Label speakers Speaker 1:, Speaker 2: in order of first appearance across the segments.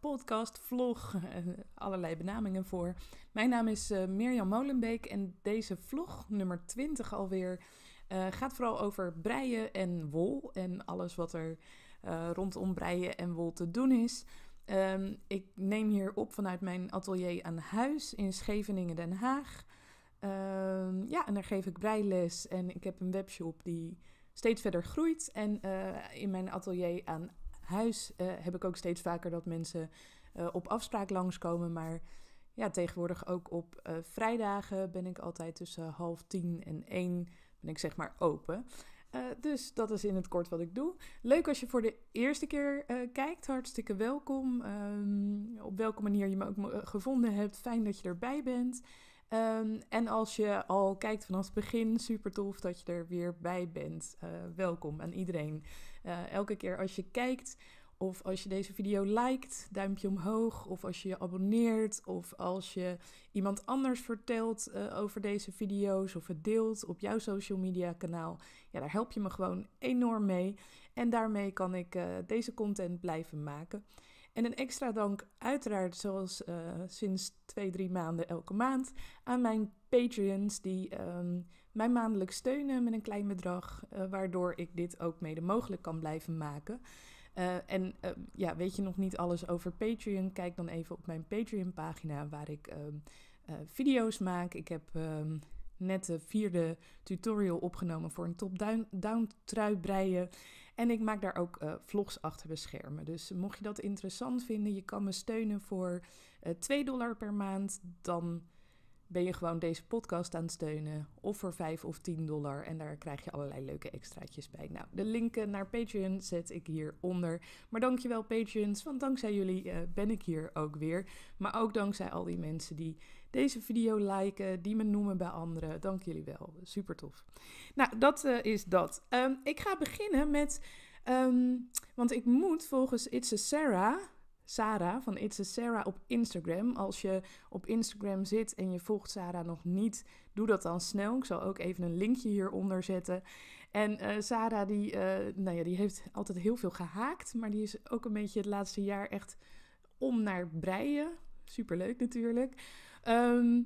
Speaker 1: podcast, vlog, eh, allerlei benamingen voor. Mijn naam is eh, Mirjam Molenbeek en deze vlog, nummer 20 alweer, eh, gaat vooral over breien en wol en alles wat er rondom breien en wol te doen is. Ehm, ik neem hier op vanuit mijn atelier aan huis in Scheveningen, Den Haag. Ehm, ja, en daar geef ik breiles en ik heb een webshop die steeds verder groeit. En in mijn atelier aan huis eh, heb ik ook steeds vaker dat mensen eh, op afspraak langskomen. Maar ja, tegenwoordig ook op eh, vrijdagen ben ik altijd tussen half tien en één ben ik zeg maar open. dus dat is in het kort wat ik doe. Leuk als je voor de eerste keer kijkt. Hartstikke welkom. Ehm, op welke manier je me ook gevonden hebt. Fijn dat je erbij bent. Ehm, en als je al kijkt vanaf het begin, super tof dat je er weer bij bent. welkom aan iedereen. Eh, elke keer als je kijkt of als je deze video liked, duimpje omhoog. Of als je je abonneert. Of als je iemand anders vertelt eh, over deze video's. Of het deelt op jouw social media kanaal. Ja, daar help je me gewoon enorm mee. En daarmee kan ik eh, deze content blijven maken. En een extra dank uiteraard, zoals sinds twee, drie maanden elke maand, aan mijn Patreons die ehm, mij maandelijk steunen met een klein bedrag, eh, waardoor ik dit ook mede mogelijk kan blijven maken. Eh, en eh, ja, weet je nog niet alles over Patreon? Kijk dan even op mijn Patreon-pagina waar ik ehm, video's maak. Ik heb ehm, net de vierde tutorial opgenomen voor een top-down trui breien. En ik maak daar ook uh, vlogs achter de schermen. Dus mocht je dat interessant vinden, je kan me steunen voor 2 dollar per maand. Dan ben je gewoon deze podcast aan het steunen. Of voor 5 of 10 dollar. En daar krijg je allerlei leuke extraatjes bij. Nou, de linken naar Patreon zet ik hieronder. Maar dankjewel Patreons, want dankzij jullie eh, ben ik hier ook weer. Maar ook dankzij al die mensen die deze video liken, die me noemen bij anderen. Dank jullie wel, super tof. Nou, dat eh, is dat. Ehm, ik ga beginnen met... Ehm, want ik moet volgens It's a Sarah Sarah van It's a Sarah op Instagram. Als je op Instagram zit en je volgt Sarah nog niet, doe dat dan snel. Ik zal ook even een linkje hieronder zetten. En uh, Sarah die, eh, nou ja, die heeft altijd heel veel gehaakt, maar die is ook een beetje het laatste jaar echt om naar breien. Superleuk natuurlijk. Ehm,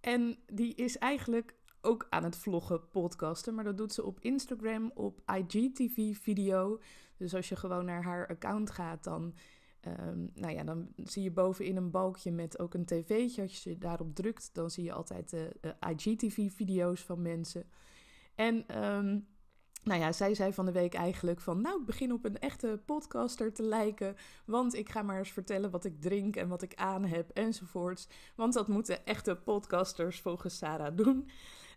Speaker 1: en die is eigenlijk ook aan het vloggen, podcasten. Maar dat doet ze op Instagram, op IGTV video. Dus als je gewoon naar haar account gaat, dan, ehm, nou ja, dan zie je bovenin een balkje met ook een tv'tje. Als je daarop drukt, dan zie je altijd de IGTV video's van mensen. En... Ehm, nou ja, zij zei van de week eigenlijk van, nou, ik begin op een echte podcaster te lijken, want ik ga maar eens vertellen wat ik drink en wat ik aan heb enzovoorts. Want dat moeten echte podcasters volgens Sarah doen.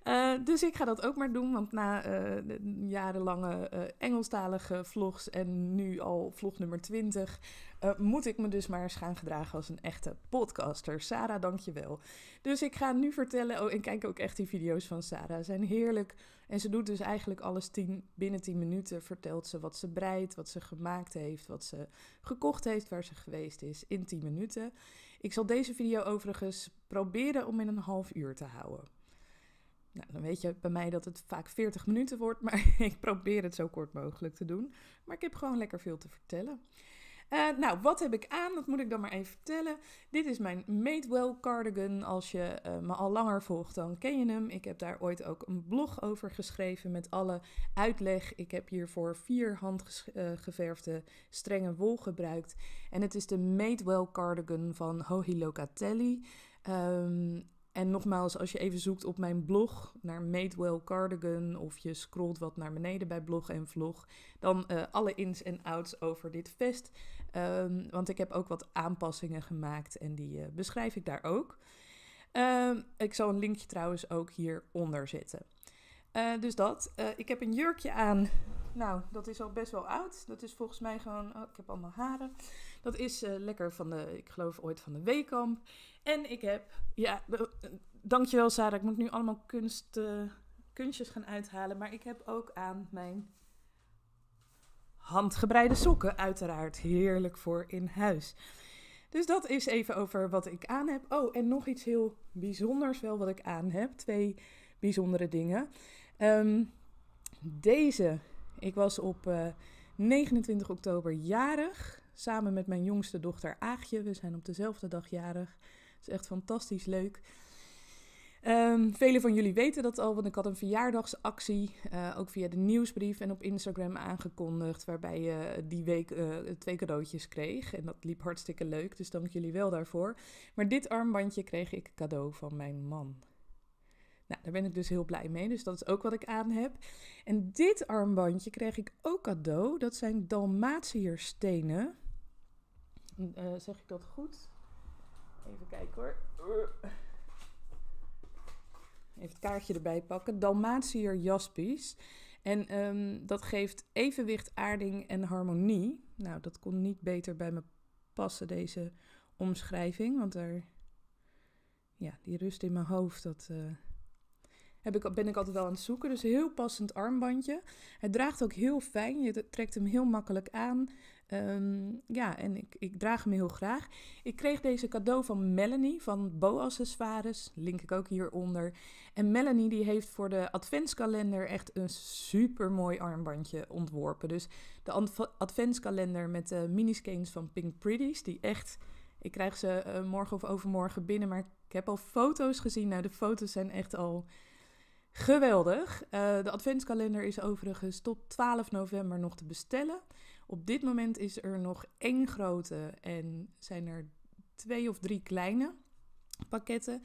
Speaker 1: Eh, dus ik ga dat ook maar doen, want na eh, jarenlange eh, Engelstalige vlogs en nu al vlog nummer 20, moet ik me dus maar eens gaan gedragen als een echte podcaster. Sarah, dankjewel. Dus ik ga nu vertellen, oh, en kijk ook echt die video's van Sarah, zijn heerlijk. En ze doet dus eigenlijk alles tien, binnen 10 minuten, vertelt ze wat ze breidt, wat ze gemaakt heeft, wat ze gekocht heeft, waar ze geweest is, in 10 minuten. Ik zal deze video overigens proberen om in een half uur te houden. Nou, dan weet je bij mij dat het vaak 40 minuten wordt, maar ik probeer het zo kort mogelijk te doen. Maar ik heb gewoon lekker veel te vertellen. Eh, nou, wat heb ik aan? Dat moet ik dan maar even vertellen. Dit is mijn Madewell cardigan. Als je eh, me al langer volgt, dan ken je hem. Ik heb daar ooit ook een blog over geschreven met alle uitleg. Ik heb hiervoor vier handgeverfde eh, strenge wol gebruikt. En het is de Madewell cardigan van Hohi Locatelli. Ehm, en nogmaals, als je even zoekt op mijn blog naar Madewell Cardigan of je scrolt wat naar beneden bij blog en vlog, dan eh, alle ins en outs over dit vest. Ehm, want ik heb ook wat aanpassingen gemaakt en die eh, beschrijf ik daar ook. Ehm, ik zal een linkje trouwens ook hieronder zetten. Uh, dus dat. ik heb een jurkje aan nou, dat is al best wel oud. Dat is volgens mij gewoon. Oh, ik heb allemaal haren. Dat is eh, lekker van de, ik geloof ooit van de Weekamp. En ik heb. Ja, eh, dankjewel Sarah. Ik moet nu allemaal kunst, eh, kunstjes gaan uithalen. Maar ik heb ook aan mijn handgebreide sokken, uiteraard. Heerlijk voor in huis. Dus dat is even over wat ik aan heb. Oh, en nog iets heel bijzonders wel wat ik aan heb. Twee bijzondere dingen. Ehm, deze ik was op 29 eh, oktober jarig. Samen met mijn jongste dochter Aagje. We zijn op dezelfde dag jarig. Het is echt fantastisch leuk. Um, velen van jullie weten dat al, want ik had een verjaardagsactie, eh, ook via de nieuwsbrief en op Instagram aangekondigd, waarbij je die week eh, twee cadeautjes kreeg. En dat liep hartstikke leuk, dus dank jullie wel daarvoor. Maar dit armbandje kreeg ik cadeau van mijn man. Nou, daar ben ik dus heel blij mee. Dus dat is ook wat ik aan heb. En dit armbandje kreeg ik ook cadeau. Dat zijn Dalmatierstenen. Eh, zeg ik dat goed? Even kijken hoor. Even het kaartje erbij pakken. Dalmatier jaspies. En ehm, dat geeft evenwicht, aarding en harmonie. Nou, dat kon niet beter bij me passen, deze omschrijving. Want er, ja, die rust in mijn hoofd, dat, eh, heb ik, ben ik altijd wel aan het zoeken. Dus heel passend armbandje. Het draagt ook heel fijn. Je trekt hem heel makkelijk aan. Ehm, ja, en ik, ik draag hem heel graag. Ik kreeg deze cadeau van Melanie van Bo Accessoires. Link ik ook hieronder. En Melanie die heeft voor de adventskalender echt een super mooi armbandje ontworpen. Dus de adventskalender met de miniskins van Pink Pretties. Die echt, ik krijg ze eh, morgen of overmorgen binnen. Maar ik heb al foto's gezien. Nou, de foto's zijn echt al Geweldig. Eh, de adventskalender is overigens tot 12 november nog te bestellen. Op dit moment is er nog één grote en zijn er twee of drie kleine pakketten.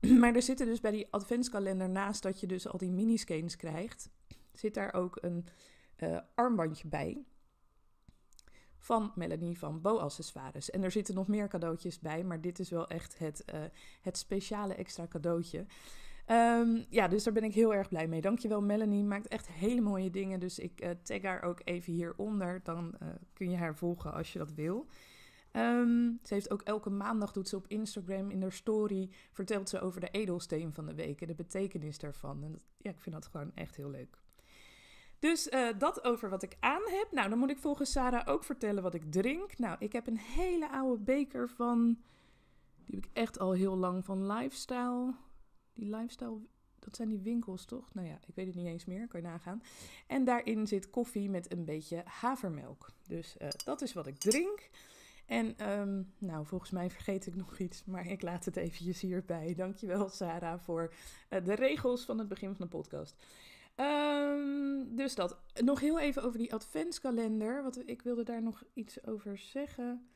Speaker 1: Maar er zitten dus bij die adventskalender, naast dat je dus al die miniscans krijgt, zit daar ook een eh, armbandje bij van Melanie van Bo Accessoires. En er zitten nog meer cadeautjes bij, maar dit is wel echt het, eh, het speciale extra cadeautje. Ehm, ja, dus daar ben ik heel erg blij mee. Dankjewel Melanie, maakt echt hele mooie dingen. Dus ik eh, tag haar ook even hieronder. Dan eh, kun je haar volgen als je dat wil. Ehm, ze heeft ook elke maandag, doet ze op Instagram in haar story, vertelt ze over de edelsteen van de week en de betekenis daarvan. En dat, ja, ik vind dat gewoon echt heel leuk. Dus eh, dat over wat ik aan heb. Nou, dan moet ik volgens Sarah ook vertellen wat ik drink. Nou, ik heb een hele oude beker van. Die heb ik echt al heel lang van Lifestyle die lifestyle, dat zijn die winkels toch? Nou ja, ik weet het niet eens meer, kan je nagaan. En daarin zit koffie met een beetje havermelk. Dus eh, dat is wat ik drink. En ehm, nou, volgens mij vergeet ik nog iets, maar ik laat het eventjes hierbij. Dankjewel Sarah voor eh, de regels van het begin van de podcast. Ehm, dus dat. Nog heel even over die adventskalender, want ik wilde daar nog iets over zeggen.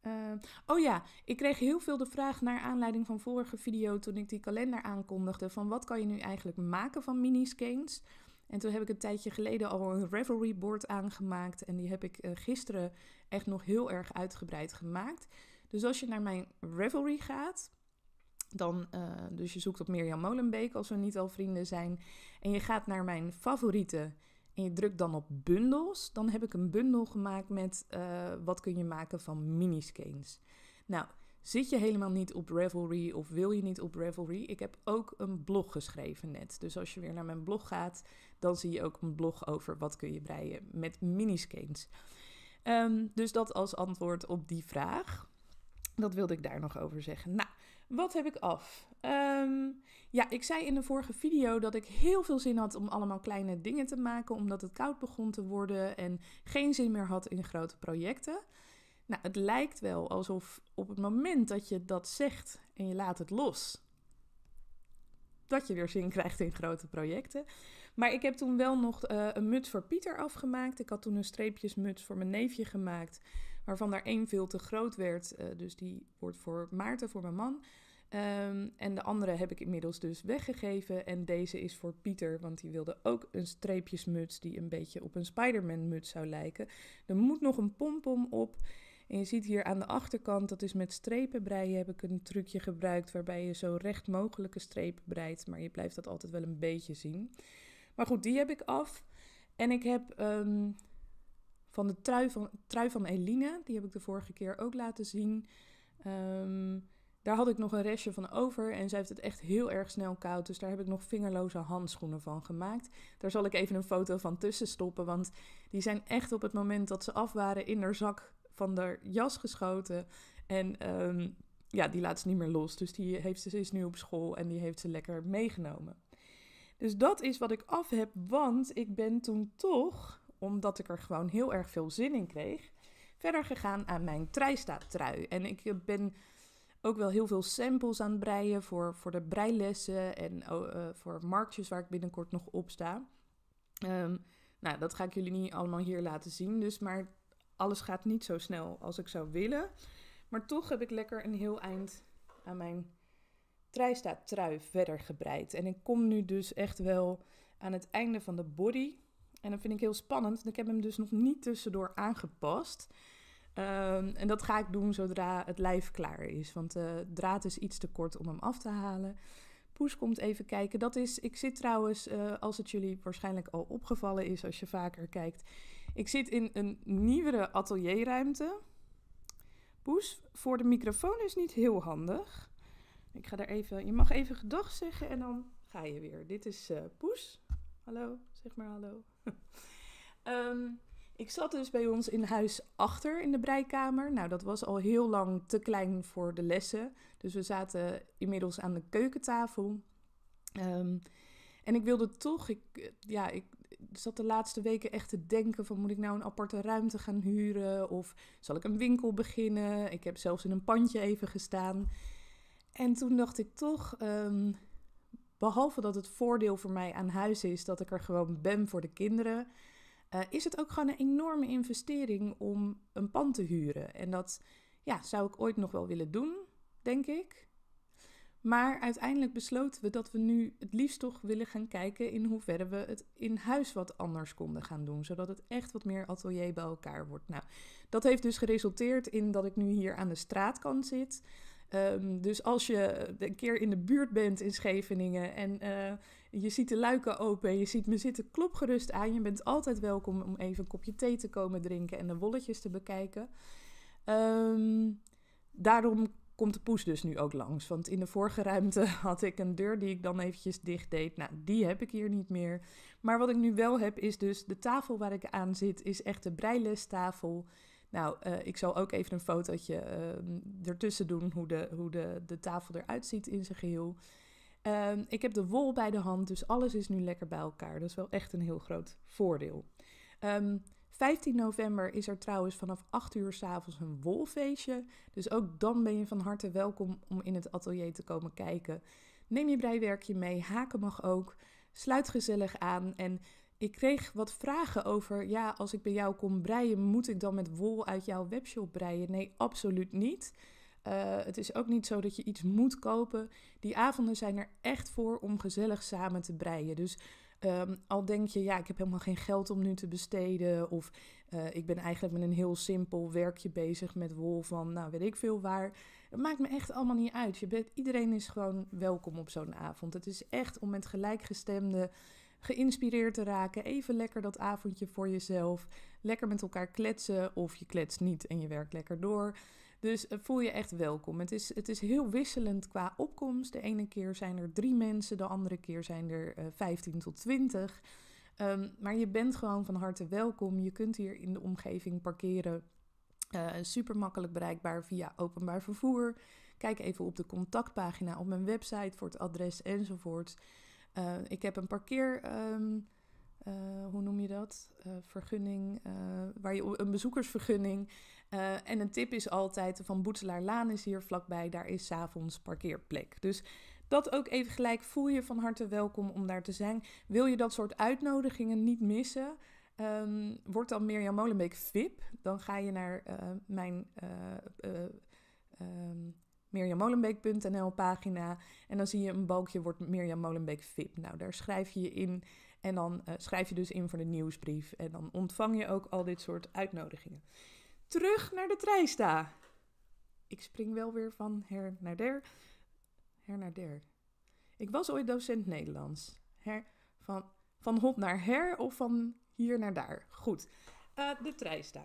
Speaker 1: Ehm, oh ja, ik kreeg heel veel de vraag naar aanleiding van vorige video toen ik die kalender aankondigde van wat kan je nu eigenlijk maken van miniscans? En toen heb ik een tijdje geleden al een revelry board aangemaakt en die heb ik eh, gisteren echt nog heel erg uitgebreid gemaakt. Dus als je naar mijn revelry gaat, dan, eh, dus je zoekt op Mirjam Molenbeek als we niet al vrienden zijn en je gaat naar mijn favoriete je drukt dan op bundels, dan heb ik een bundel gemaakt met eh, wat kun je maken van miniskeins. Nou, zit je helemaal niet op Revelry of wil je niet op Revelry? Ik heb ook een blog geschreven net. Dus als je weer naar mijn blog gaat, dan zie je ook een blog over wat kun je breien met miniskeins. Um, ehm, dus dat als antwoord op die vraag. Dat wilde ik daar nog over zeggen. Nou, wat heb ik af? Ehm, ja, ik zei in de vorige video dat ik heel veel zin had om allemaal kleine dingen te maken, omdat het koud begon te worden en geen zin meer had in grote projecten. Nou, het lijkt wel alsof op het moment dat je dat zegt en je laat het los, dat je weer zin krijgt in grote projecten. Maar ik heb toen wel nog eh, een muts voor Pieter afgemaakt. Ik had toen een streepjesmuts voor mijn neefje gemaakt, waarvan er één veel te groot werd. Eh, dus die wordt voor Maarten, voor mijn man. Ehm, en de andere heb ik inmiddels dus weggegeven. En deze is voor Pieter, want die wilde ook een streepjesmuts die een beetje op een Spider-Man muts zou lijken. Er moet nog een pompom op. En je ziet hier aan de achterkant, dat is met strepen breien, heb ik een trucje gebruikt waarbij je zo recht mogelijke strepen breidt. Maar je blijft dat altijd wel een beetje zien. Maar goed, die heb ik af. En ik heb ehm, van de trui van, trui van Eline, die heb ik de vorige keer ook laten zien. Um, daar had ik nog een restje van over en ze heeft het echt heel erg snel koud. Dus daar heb ik nog vingerloze handschoenen van gemaakt. Daar zal ik even een foto van tussen stoppen. Want die zijn echt op het moment dat ze af waren in haar zak van haar jas geschoten. En ehm, ja, die laat ze niet meer los. Dus die heeft ze, is nu op school en die heeft ze lekker meegenomen. Dus dat is wat ik af heb. Want ik ben toen toch, omdat ik er gewoon heel erg veel zin in kreeg, verder gegaan aan mijn trui. En ik eh, ben ook wel heel veel samples aan het breien voor, voor de breilessen en oh, eh, voor marktjes waar ik binnenkort nog op sta. Ehm, nou, dat ga ik jullie niet allemaal hier laten zien, dus maar alles gaat niet zo snel als ik zou willen. Maar toch heb ik lekker een heel eind aan mijn trijstaat trui verder gebreid. En ik kom nu dus echt wel aan het einde van de body. En dat vind ik heel spannend, ik heb hem dus nog niet tussendoor aangepast. Ehm, en dat ga ik doen zodra het lijf klaar is. Want de eh, draad is iets te kort om hem af te halen. Poes komt even kijken. Dat is, ik zit trouwens, eh, als het jullie waarschijnlijk al opgevallen is als je vaker kijkt. Ik zit in een nieuwere atelierruimte. Poes, voor de microfoon is niet heel handig. Ik ga daar even, je mag even gedag zeggen en dan ga je weer. Dit is uh, Poes. Hallo, zeg maar hallo. um, Ik zat dus bij ons in huis achter in de breikamer. Nou, dat was al heel lang te klein voor de lessen. Dus we zaten inmiddels aan de keukentafel. Ehm, en ik wilde toch, ik, ja, ik zat de laatste weken echt te denken van moet ik nou een aparte ruimte gaan huren of zal ik een winkel beginnen? Ik heb zelfs in een pandje even gestaan. En toen dacht ik toch, ehm, behalve dat het voordeel voor mij aan huis is dat ik er gewoon ben voor de kinderen, eh, is het ook gewoon een enorme investering om een pand te huren. En dat ja, zou ik ooit nog wel willen doen, denk ik. Maar uiteindelijk besloten we dat we nu het liefst toch willen gaan kijken in hoeverre we het in huis wat anders konden gaan doen. Zodat het echt wat meer atelier bij elkaar wordt. Nou, dat heeft dus geresulteerd in dat ik nu hier aan de straatkant zit. Ehm, dus als je een keer in de buurt bent in Scheveningen en eh, je ziet de luiken open, je ziet me zitten. klopgerust aan. Je bent altijd welkom om even een kopje thee te komen drinken en de wolletjes te bekijken. Ehm, daarom komt de poes dus nu ook langs. Want in de vorige ruimte had ik een deur die ik dan eventjes dicht deed. Nou, die heb ik hier niet meer. Maar wat ik nu wel heb is dus de tafel waar ik aan zit is echt de breilestafel. Nou, eh, ik zal ook even een fotootje ehm, ertussen doen hoe, de, hoe de, de tafel eruit ziet in zijn geheel. Ehm, ik heb de wol bij de hand, dus alles is nu lekker bij elkaar. Dat is wel echt een heel groot voordeel. 15 ehm, november is er trouwens vanaf 8 uur s'avonds een wolfeestje. Dus ook dan ben je van harte welkom om in het atelier te komen kijken. Neem je breiwerkje mee, haken mag ook. Sluit gezellig aan. En ik kreeg wat vragen over: ja, als ik bij jou kom breien, moet ik dan met wol uit jouw webshop breien? Nee, absoluut niet. Eh, het is ook niet zo dat je iets moet kopen. Die avonden zijn er echt voor om gezellig samen te breien. Dus ehm, al denk je, ja, ik heb helemaal geen geld om nu te besteden. Of eh, ik ben eigenlijk met een heel simpel werkje bezig met wol van, nou weet ik veel waar. Het maakt me echt allemaal niet uit. Je bent, iedereen is gewoon welkom op zo'n avond. Het is echt om met gelijkgestemden geïnspireerd te raken. Even lekker dat avondje voor jezelf. Lekker met elkaar kletsen of je kletst niet en je werkt lekker door. Dus eh, voel je echt welkom. Het is, het is heel wisselend qua opkomst. De ene keer zijn er drie mensen, de andere keer zijn er uh, eh, 15 tot 20. Ehm, maar je bent gewoon van harte welkom. Je kunt hier in de omgeving parkeren. Uh, eh, super makkelijk bereikbaar via openbaar vervoer. Kijk even op de contactpagina op mijn website voor het adres enzovoort. ik heb een parkeer. Ehm, eh, hoe noem je dat? Eh, vergunning, eh, waar je een bezoekersvergunning. en een tip is altijd van Laan is hier vlakbij, daar is s'avonds avonds parkeerplek. Dus dat ook even gelijk. Voel je van harte welkom om daar te zijn. Wil je dat soort uitnodigingen niet missen? Um, word dan Mirjam Molenbeek VIP. Dan ga je naar mijn Mirjam ehm, mirjammolenbeek.nl pagina en dan zie je een balkje wordt Mirjam Molenbeek VIP. Nou, daar schrijf je je in. En dan eh, schrijf je dus in voor de nieuwsbrief. En dan ontvang je ook al dit soort uitnodigingen. Terug naar de treista. Ik spring wel weer van her naar der. Her naar der. Ik was ooit docent Nederlands. Her, van, van hop naar her of van hier naar daar. Goed. Eh, de treista.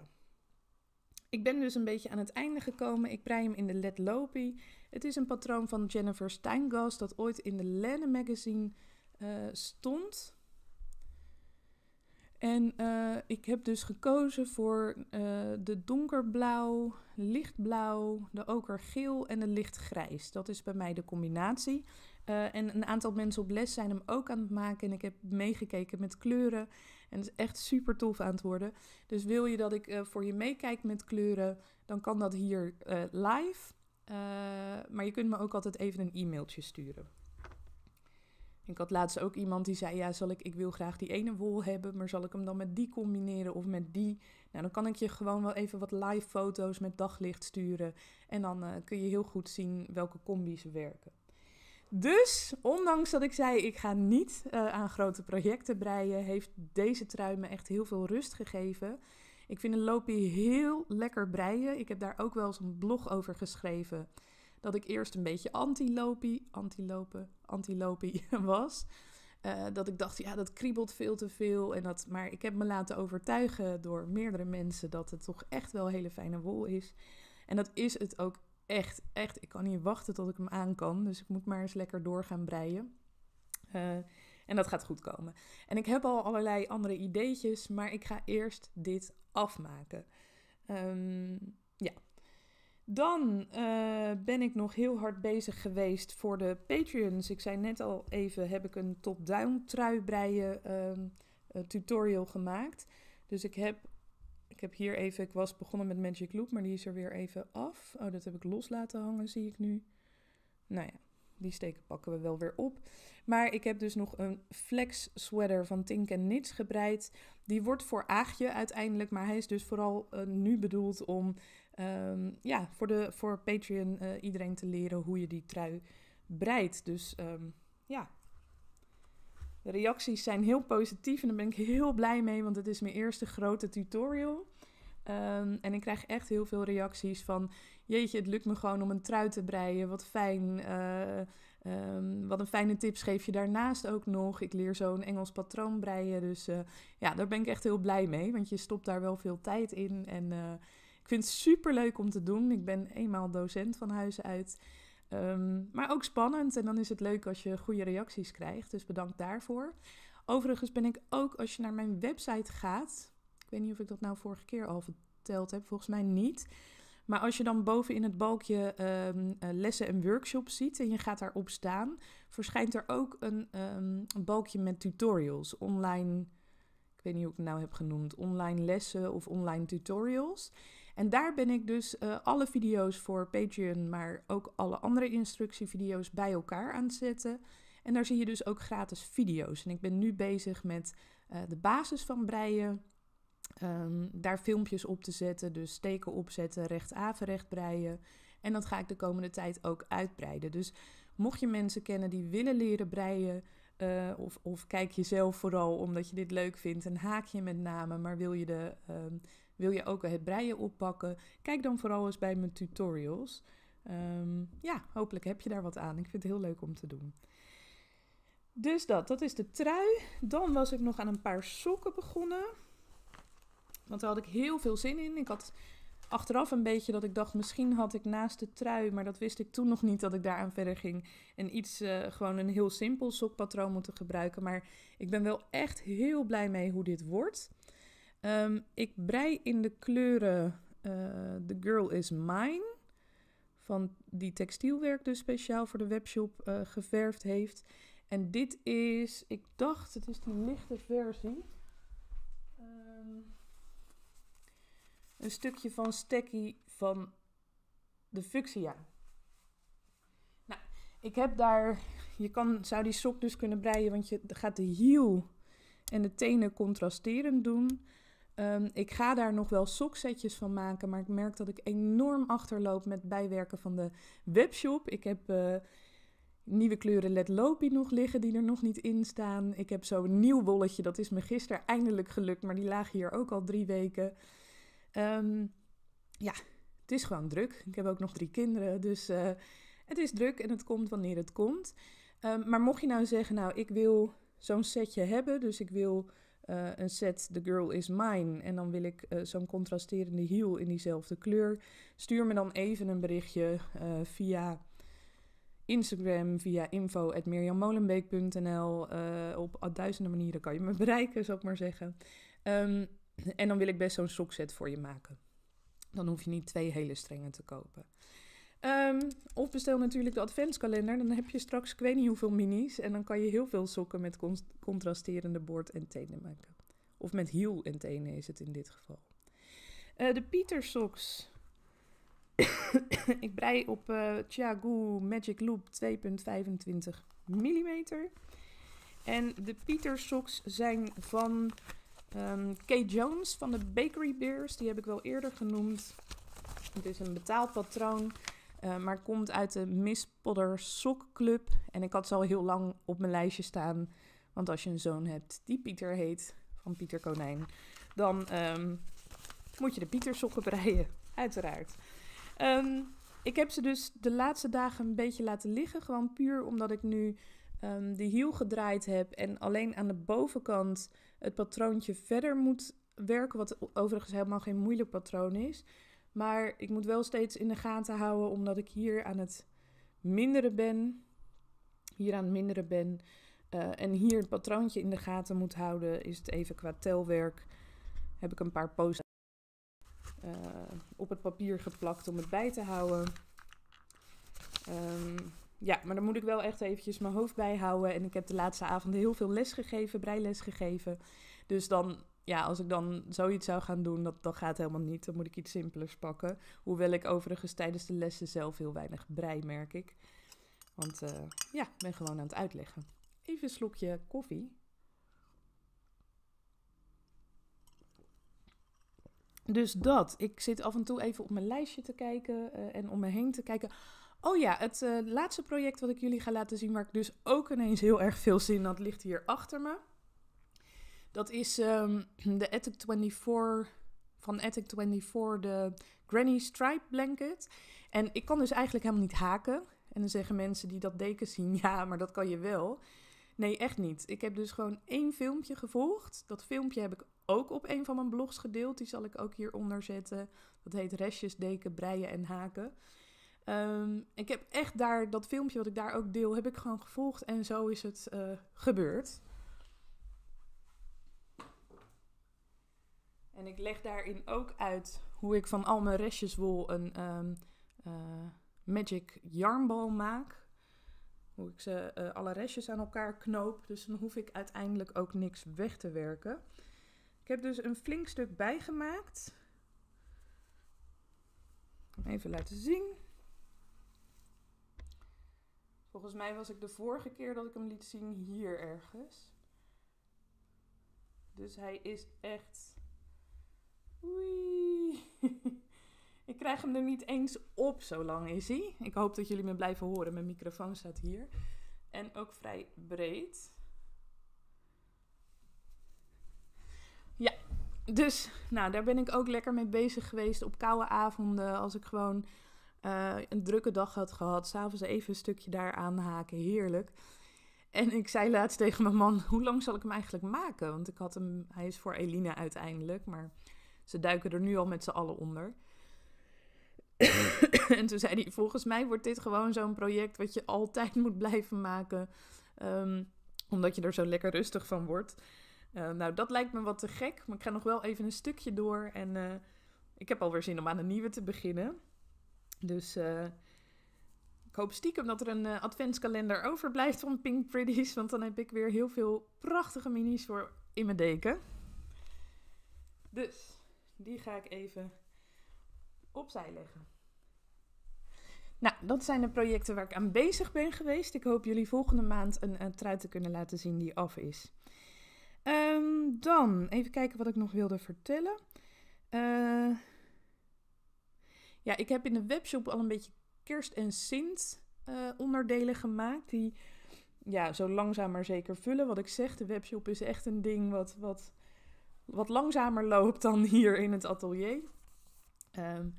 Speaker 1: Ik ben dus een beetje aan het einde gekomen. Ik brei hem in de Let Lopi. Het is een patroon van Jennifer Steingast dat ooit in de Lenne magazine eh, stond. En eh, ik heb dus gekozen voor eh, de donkerblauw, lichtblauw, de okergeel en de lichtgrijs. Dat is bij mij de combinatie. Eh, en een aantal mensen op les zijn hem ook aan het maken. En ik heb meegekeken met kleuren. En het is echt super tof aan het worden. Dus wil je dat ik voor je meekijk met kleuren, dan kan dat hier live. maar je kunt me ook altijd even een e-mailtje sturen. Ik had laatst ook iemand die zei: Ja, zal ik, ik wil graag die ene wol hebben, maar zal ik hem dan met die combineren of met die? Nou, dan kan ik je gewoon wel even wat live foto's met daglicht sturen. En dan eh, kun je heel goed zien welke combi's werken. Dus, ondanks dat ik zei: Ik ga niet eh, aan grote projecten breien, heeft deze trui me echt heel veel rust gegeven. Ik vind een lopen heel lekker breien. Ik heb daar ook wel eens een blog over geschreven dat ik eerst een beetje antilopie, antilopen, antilopie was. Eh, dat ik dacht, ja, dat kriebelt veel te veel. En dat, maar ik heb me laten overtuigen door meerdere mensen dat het toch echt wel hele fijne wol is. En dat is het ook echt, echt. Ik kan niet wachten tot ik hem aan kan. Dus ik moet maar eens lekker door gaan breien. Eh, en dat gaat goed komen. En ik heb al allerlei andere ideetjes, maar ik ga eerst dit afmaken. Ehm, dan eh, ben ik nog heel hard bezig geweest voor de Patreons. Ik zei net al even, heb ik een top-down trui breien ehm, eh, tutorial gemaakt. Dus ik heb, ik heb hier even, ik was begonnen met Magic Loop, maar die is er weer even af. Oh, dat heb ik los laten hangen, zie ik nu. Nou ja, die steken pakken we wel weer op. Maar ik heb dus nog een flex sweater van Tink Nits gebreid. Die wordt voor Aagje uiteindelijk, maar hij is dus vooral eh, nu bedoeld om Ehm, ja, voor, de, voor Patreon eh, iedereen te leren hoe je die trui breidt. Dus ehm, ja, de reacties zijn heel positief en daar ben ik heel blij mee, want het is mijn eerste grote tutorial. Ehm, en ik krijg echt heel veel reacties van: Jeetje, het lukt me gewoon om een trui te breien. Wat fijn. Eh, wat een fijne tips geef je daarnaast ook nog. Ik leer zo een Engels patroon breien. Dus eh, ja, daar ben ik echt heel blij mee. Want je stopt daar wel veel tijd in. En ik vind het super leuk om te doen. Ik ben eenmaal docent van huis uit. Ehm, maar ook spannend en dan is het leuk als je goede reacties krijgt. Dus bedankt daarvoor. Overigens ben ik ook, als je naar mijn website gaat, ik weet niet of ik dat nou vorige keer al verteld heb, volgens mij niet. Maar als je dan boven in het balkje ehm, eh, lessen en workshops ziet en je gaat daarop staan, verschijnt er ook een, ehm, een balkje met tutorials. Online, ik weet niet hoe ik het nou heb genoemd, online lessen of online tutorials. En daar ben ik dus eh, alle video's voor Patreon, maar ook alle andere instructievideo's bij elkaar aan het zetten. En daar zie je dus ook gratis video's. En ik ben nu bezig met eh, de basis van breien. Ehm, daar filmpjes op te zetten, dus steken opzetten, recht averecht breien. En dat ga ik de komende tijd ook uitbreiden. Dus mocht je mensen kennen die willen leren breien, eh, of, of, kijk jezelf vooral omdat je dit leuk vindt en haakje met name, maar wil je de ehm, wil je ook het breien oppakken? Kijk dan vooral eens bij mijn tutorials. Ehm, ja, hopelijk heb je daar wat aan. Ik vind het heel leuk om te doen. Dus dat, dat is de trui. Dan was ik nog aan een paar sokken begonnen. Want daar had ik heel veel zin in. Ik had achteraf een beetje dat ik dacht, misschien had ik naast de trui, maar dat wist ik toen nog niet dat ik daaraan verder ging. En iets, eh, gewoon een heel simpel sokpatroon moeten gebruiken. Maar ik ben wel echt heel blij mee hoe dit wordt. Ehm, ik brei in de kleuren eh, The Girl Is Mine. Van die textielwerk dus speciaal voor de webshop eh, geverfd heeft. En dit is, ik dacht, het is die lichte versie. Ehm, een stukje van Stekkie van de Fuxia. Nou, ik heb daar, je kan, zou die sok dus kunnen breien, want je gaat de hiel en de tenen contrasterend doen. Ehm, ik ga daar nog wel soksetjes van maken, maar ik merk dat ik enorm achterloop met bijwerken van de webshop. Ik heb eh, nieuwe kleuren Let Lopi nog liggen die er nog niet in staan. Ik heb zo'n nieuw bolletje, dat is me gisteren eindelijk gelukt, maar die lagen hier ook al drie weken. Ehm, ja, het is gewoon druk. Ik heb ook nog drie kinderen, dus eh, het is druk en het komt wanneer het komt. Ehm, maar mocht je nou zeggen, nou ik wil zo'n setje hebben, dus ik wil eh, een set The Girl Is Mine. En dan wil ik eh, zo'n contrasterende hiel in diezelfde kleur. Stuur me dan even een berichtje eh, via Instagram, via info.mirjammolenbeek.nl. op oh, duizenden manieren kan je me bereiken, zou ik maar zeggen. Ehm, en dan wil ik best zo'n sokset voor je maken. Dan hoef je niet twee hele strengen te kopen. Um, of bestel natuurlijk de adventskalender. Dan heb je straks ik weet niet hoeveel minis. En dan kan je heel veel sokken met contrasterende boord en tenen maken. Of met hiel en tenen is het in dit geval. Eh, de Pieter socks. ik brei op uh, Magic Loop 2.25 mm. En de Pieter socks zijn van um, Kay Jones van de Bakery Bears. Die heb ik wel eerder genoemd. Het is een betaald patroon. Eh, maar komt uit de Miss Podder Sokclub. En ik had ze al heel lang op mijn lijstje staan. Want als je een zoon hebt die Pieter heet, van Pieter Konijn, dan ehm, moet je de Pieter sokken breien. Uiteraard. Ehm, ik heb ze dus de laatste dagen een beetje laten liggen. Gewoon puur omdat ik nu ehm, de hiel gedraaid heb. En alleen aan de bovenkant het patroontje verder moet werken. Wat overigens helemaal geen moeilijk patroon is. Maar ik moet wel steeds in de gaten houden, omdat ik hier aan het minderen ben. Hier aan het minderen ben. Eh, en hier het patroontje in de gaten moet houden. Is het even qua telwerk. Heb ik een paar posts eh, op het papier geplakt om het bij te houden. Ehm, ja, maar dan moet ik wel echt eventjes mijn hoofd bijhouden. En ik heb de laatste avond heel veel les gegeven, breiles gegeven. Dus dan ja, als ik dan zoiets zou gaan doen, dat, dat gaat helemaal niet. Dan moet ik iets simpelers pakken. Hoewel ik overigens tijdens de lessen zelf heel weinig brei, merk ik. Want eh, ja, ik ben gewoon aan het uitleggen. Even een slokje koffie. Dus dat. Ik zit af en toe even op mijn lijstje te kijken eh, en om me heen te kijken. Oh ja, het eh, laatste project wat ik jullie ga laten zien, waar ik dus ook ineens heel erg veel zin had, ligt hier achter me. Dat is um, de Attic 24 van Attic 24, de Granny Stripe Blanket. En ik kan dus eigenlijk helemaal niet haken. En dan zeggen mensen die dat deken zien, ja, maar dat kan je wel. Nee, echt niet. Ik heb dus gewoon één filmpje gevolgd. Dat filmpje heb ik ook op een van mijn blogs gedeeld. Die zal ik ook hieronder zetten. Dat heet Restjes, Deken, Breien en Haken. Ehm, ik heb echt daar, dat filmpje wat ik daar ook deel, heb ik gewoon gevolgd. En zo is het eh, gebeurd. En ik leg daarin ook uit hoe ik van al mijn restjes wol een um, uh, magic yarnbal maak. Hoe ik ze eh, alle restjes aan elkaar knoop. Dus dan hoef ik uiteindelijk ook niks weg te werken. Ik heb dus een flink stuk bijgemaakt. Even laten zien. Volgens mij was ik de vorige keer dat ik hem liet zien hier ergens. Dus hij is echt Ik krijg hem er niet eens op, zo lang is hij. Ik hoop dat jullie me blijven horen. Mijn microfoon staat hier. En ook vrij breed. Ja, dus nou, daar ben ik ook lekker mee bezig geweest op koude avonden. Als ik gewoon eh, een drukke dag had gehad. S'avonds even een stukje daar aanhaken. Heerlijk. En ik zei laatst tegen mijn man: Hoe lang zal ik hem eigenlijk maken? Want ik had hem, hij is voor Elina uiteindelijk. Maar ze duiken er nu al met z'n allen onder. en toen zei hij, volgens mij wordt dit gewoon zo'n project wat je altijd moet blijven maken. Ehm, omdat je er zo lekker rustig van wordt. Eh, nou, dat lijkt me wat te gek, maar ik ga nog wel even een stukje door. En eh, ik heb alweer zin om aan een nieuwe te beginnen. Dus eh, ik hoop stiekem dat er een adventskalender overblijft van Pink Pretties. Want dan heb ik weer heel veel prachtige minis voor in mijn deken. Dus, die ga ik even opzij leggen. Nou, dat zijn de projecten waar ik aan bezig ben geweest. Ik hoop jullie volgende maand een, een trui te kunnen laten zien die af is. Ehm, dan even kijken wat ik nog wilde vertellen. Eh, ja, ik heb in de webshop al een beetje kerst- en sint eh, onderdelen gemaakt. Die ja, zo langzaam maar zeker vullen. Wat ik zeg, de webshop is echt een ding wat, wat wat langzamer loopt dan hier in het atelier. Ehm,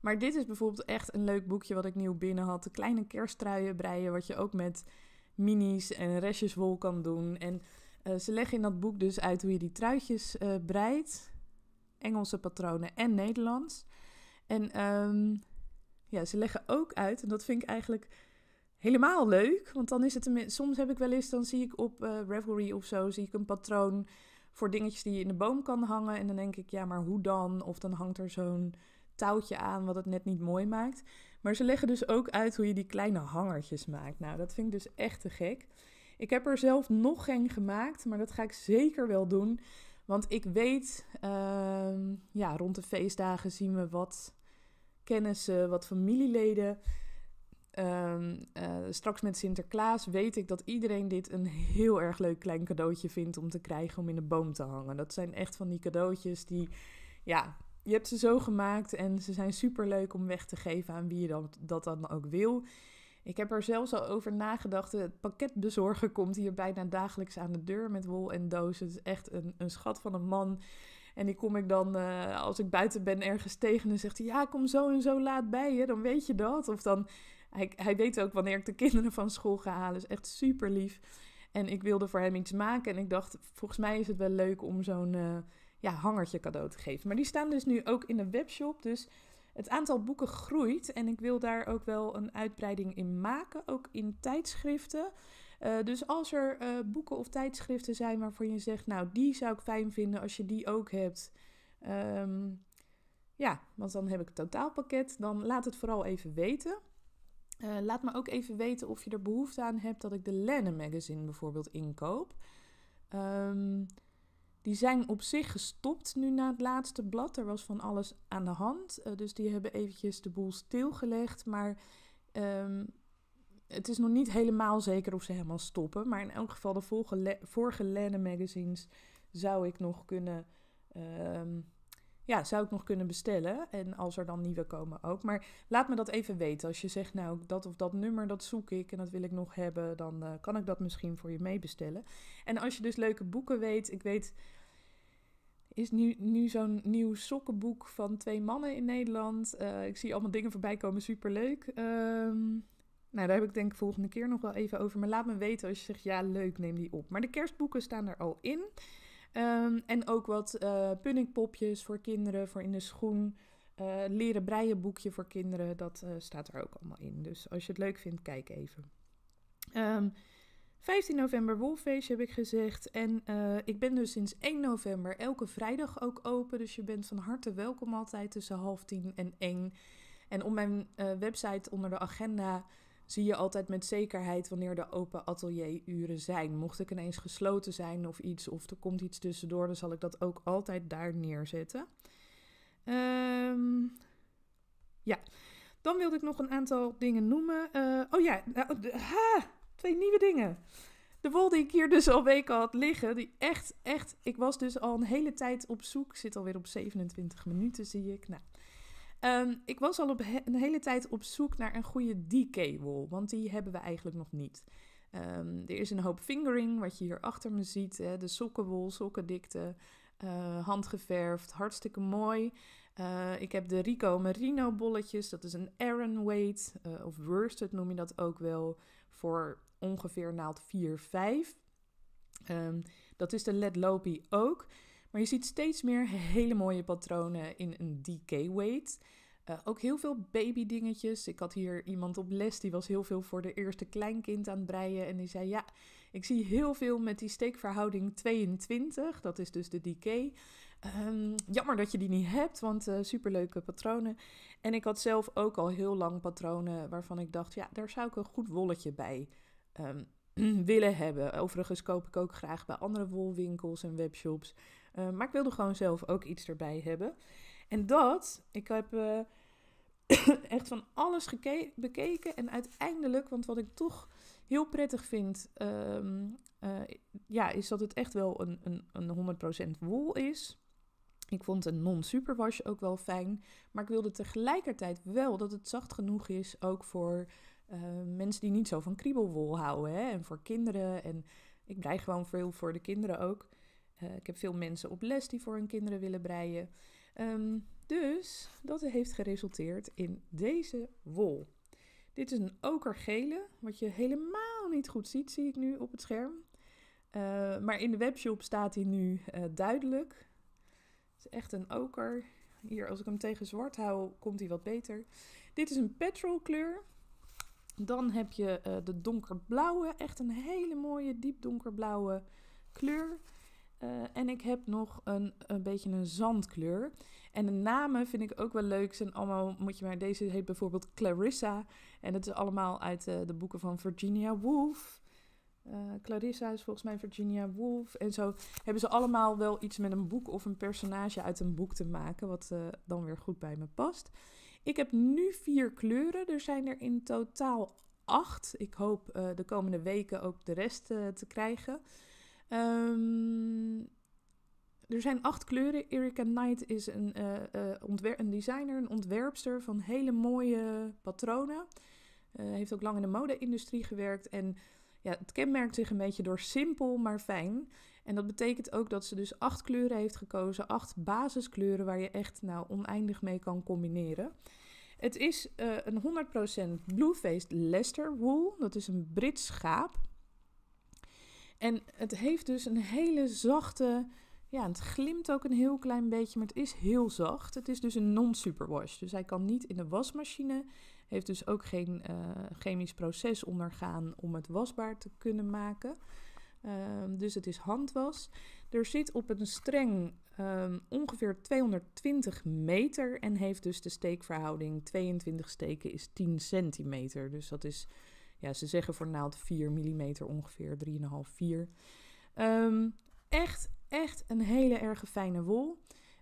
Speaker 1: maar dit is bijvoorbeeld echt een leuk boekje wat ik nieuw binnen had. De kleine kersttruien breien, wat je ook met minis en restjes wol kan doen. En eh, ze leggen in dat boek dus uit hoe je die truitjes uh, breidt. Engelse patronen en Nederlands. En ehm, ja, ze leggen ook uit, en dat vind ik eigenlijk helemaal leuk. Want dan is het, soms heb ik wel eens, dan zie ik op uh, Ravelry of zo, zie ik een patroon voor dingetjes die je in de boom kan hangen. En dan denk ik, ja, maar hoe dan? Of dan hangt er zo'n touwtje aan wat het net niet mooi maakt. Maar ze leggen dus ook uit hoe je die kleine hangertjes maakt. Nou, dat vind ik dus echt te gek. Ik heb er zelf nog geen gemaakt, maar dat ga ik zeker wel doen. Want ik weet, ehm, ja, rond de feestdagen zien we wat kennissen, wat familieleden Um, straks met Sinterklaas weet ik dat iedereen dit een heel erg leuk klein cadeautje vindt om te krijgen om in de boom te hangen. Dat zijn echt van die cadeautjes die, ja, je hebt ze zo gemaakt en ze zijn super leuk om weg te geven aan wie je dan, dat dan ook wil. Ik heb er zelfs al over nagedacht. Het pakketbezorger komt hier bijna dagelijks aan de deur met wol en dozen. Het is echt een, een schat van een man. En die kom ik dan, eh, als ik buiten ben, ergens tegen en zegt hij... ja, kom zo en zo laat bij je, dan weet je dat. Of dan hij, weet ook wanneer ik de kinderen van school ga halen. is echt super lief. En ik wilde voor hem iets maken. En ik dacht, volgens mij is het wel leuk om zo'n eh, ja, hangertje cadeau te geven. Maar die staan dus nu ook in de webshop. Dus het aantal boeken groeit. En ik wil daar ook wel een uitbreiding in maken. Ook in tijdschriften. Eh, dus als er eh, boeken of tijdschriften zijn waarvan je zegt, nou, die zou ik fijn vinden als je die ook hebt. Ehm, ja, want dan heb ik het totaalpakket. Dan laat het vooral even weten. Eh, laat me ook even weten of je er behoefte aan hebt dat ik de Lenne magazine bijvoorbeeld inkoop. Ehm, die zijn op zich gestopt nu na het laatste blad. Er was van alles aan de hand. Eh, dus die hebben eventjes de boel stilgelegd. Maar ehm, het is nog niet helemaal zeker of ze helemaal stoppen. Maar in elk geval de vorige, vorige Lenne magazines zou ik nog kunnen ehm, ja, zou ik nog kunnen bestellen? En als er dan nieuwe komen ook. Maar laat me dat even weten. Als je zegt, nou, dat of dat nummer, dat zoek ik en dat wil ik nog hebben, dan eh, kan ik dat misschien voor je meebestellen. En als je dus leuke boeken weet, ik weet, is nu, nu zo'n nieuw sokkenboek van twee mannen in Nederland. Eh, ik zie allemaal dingen voorbij komen, superleuk. Um, nou, daar heb ik denk ik volgende keer nog wel even over. Maar laat me weten als je zegt, ja, leuk, neem die op. Maar de kerstboeken staan er al in. Ehm, en ook wat eh, punningpopjes voor kinderen, voor in de schoen. Eh, leren breien boekje voor kinderen, dat eh, staat er ook allemaal in. Dus als je het leuk vindt, kijk even. 15 ehm, november Wolfeest heb ik gezegd. En ik ben dus sinds 1 november elke vrijdag ook open. Dus je bent van harte welkom altijd tussen half tien en 1. En op mijn website onder de agenda zie je altijd met zekerheid wanneer de open atelieruren zijn. Mocht ik ineens gesloten zijn of iets, of er komt iets tussendoor, dan zal ik dat ook altijd daar neerzetten. Ehm, ja, dan wilde ik nog een aantal dingen noemen. Eh, oh ja, nou, twee nieuwe dingen. De wol die ik hier dus al weken had liggen, die echt, echt, ik was dus al een hele tijd op zoek. zit alweer op 27 minuten, zie ik. Nou, Ehm, ik was al op een hele tijd op zoek naar een goede dk wol, want die hebben we eigenlijk nog niet. Ehm, er is een hoop fingering, wat je hier achter me ziet. Hè? De sokkenwol, sokkendikte, uh, handgeverfd, hartstikke mooi. Eh, ik heb de Rico Merino bolletjes, dat is een Aran weight, eh, of worsted noem je dat ook wel, voor ongeveer naald 4-5. Ehm, dat is de Led Lopi ook. Maar je ziet steeds meer hele mooie patronen in een DK-weight. Eh, ook heel veel baby dingetjes. Ik had hier iemand op les, die was heel veel voor de eerste kleinkind aan het breien. En die zei, ja, ik zie heel veel met die steekverhouding 22. Dat is dus de DK. Ehm, jammer dat je die niet hebt, want uh, superleuke patronen. En ik had zelf ook al heel lang patronen waarvan ik dacht, ja, daar zou ik een goed wolletje bij ehm, willen hebben. Overigens koop ik ook graag bij andere wolwinkels en webshops. Eh, maar ik wilde gewoon zelf ook iets erbij hebben. En dat, ik heb eh, echt van alles bekeken. En uiteindelijk, want wat ik toch heel prettig vind, ehm, eh, ja, is dat het echt wel een, een, een 100% wol is. Ik vond een non-superwash ook wel fijn. Maar ik wilde tegelijkertijd wel dat het zacht genoeg is. Ook voor mensen die niet zo van kriebelwol houden. Hè? En voor kinderen. En ik brei gewoon veel voor de kinderen ook. Eh, ik heb veel mensen op les die voor hun kinderen willen breien. Ehm, dus dat heeft geresulteerd in deze wol. Dit is een okergele, wat je helemaal niet goed ziet, zie ik nu op het scherm. Eh, maar in de webshop staat hij nu eh, duidelijk. Het is echt een oker. Hier, als ik hem tegen zwart hou, komt hij wat beter. Dit is een petrolkleur. Dan heb je de donkerblauwe, echt een hele mooie diep donkerblauwe kleur. Eh, en ik heb nog een, een beetje een zandkleur. En de namen vind ik ook wel leuk. Zijn allemaal, moet je maar, deze heet bijvoorbeeld Clarissa. En dat is allemaal uit eh, de boeken van Virginia Woolf. Eh, Clarissa is volgens mij Virginia Woolf. En zo hebben ze allemaal wel iets met een boek of een personage uit een boek te maken. Wat dan weer goed bij me past. Ik heb nu vier kleuren. Er zijn er in totaal acht. Ik hoop de komende weken ook de rest te krijgen. Ehm, er zijn acht kleuren. Erica Knight is een, uh, een designer, een ontwerpster van hele mooie patronen. Uh, heeft ook lang in de mode-industrie gewerkt. En ja, het kenmerkt zich een beetje door simpel, maar fijn. En dat betekent ook dat ze dus acht kleuren heeft gekozen. Acht basiskleuren waar je echt nou, oneindig mee kan combineren. Het is een 100% Blue-faced Leicester Wool. Dat is een Brits schaap. En het heeft dus een hele zachte. Ja, het glimt ook een heel klein beetje, maar het is heel zacht. Het is dus een non-superwash. Dus hij kan niet in de wasmachine. Heeft dus ook geen eh, chemisch proces ondergaan om het wasbaar te kunnen maken. Ehm, dus het is handwas. Er zit op een streng ehm, ongeveer 220 meter en heeft dus de steekverhouding 22 steken is 10 centimeter. Dus dat is ja, ze zeggen voor naald 4 mm ongeveer, 3,5, 4. Um, echt, echt een hele erg fijne wol.